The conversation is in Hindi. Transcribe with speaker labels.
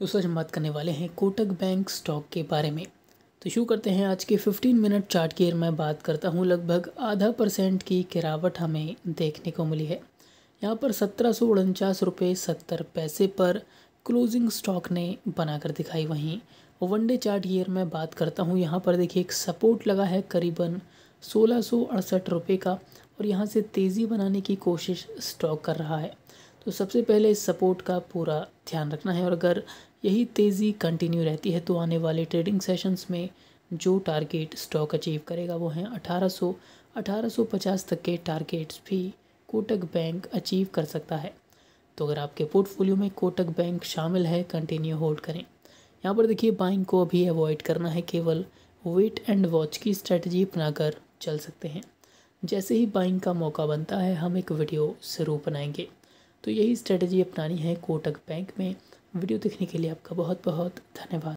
Speaker 1: दोस्तों आज हम बात करने वाले हैं कोटक बैंक स्टॉक के बारे में तो शुरू करते हैं आज के 15 मिनट चार्ट की मैं बात करता हूँ लगभग आधा परसेंट की गिरावट हमें देखने को मिली है यहाँ पर सत्रह सौ उनचास रुपये सत्तर पैसे पर क्लोजिंग स्टॉक ने बनाकर दिखाई वहीं वनडे चार्ट ईयर में बात करता हूँ यहाँ पर देखिए एक सपोर्ट लगा है करीबन सोलह सौ अड़सठ रुपये का और यहाँ से तेज़ी बनाने की कोशिश स्टॉक कर रहा है तो सबसे पहले इस सपोर्ट का पूरा ध्यान रखना है और अगर यही तेज़ी कंटिन्यू रहती है तो आने वाले ट्रेडिंग सेशंस में जो टारगेट स्टॉक अचीव करेगा वो हैं 1800 1850 तक के टारगेट्स भी कोटक बैंक अचीव कर सकता है तो अगर आपके पोर्टफोलियो में कोटक बैंक शामिल है कंटिन्यू होल्ड करें यहाँ पर देखिए बाइंग को अभी अवॉइड करना है केवल वेट एंड वॉच की स्ट्रैटेजी अपनाकर चल सकते हैं जैसे ही बाइंग का मौका बनता है हम एक वीडियो ज़रूर बनाएंगे तो यही स्ट्रेटजी अपनानी है कोटक बैंक में वीडियो देखने के लिए आपका बहुत बहुत धन्यवाद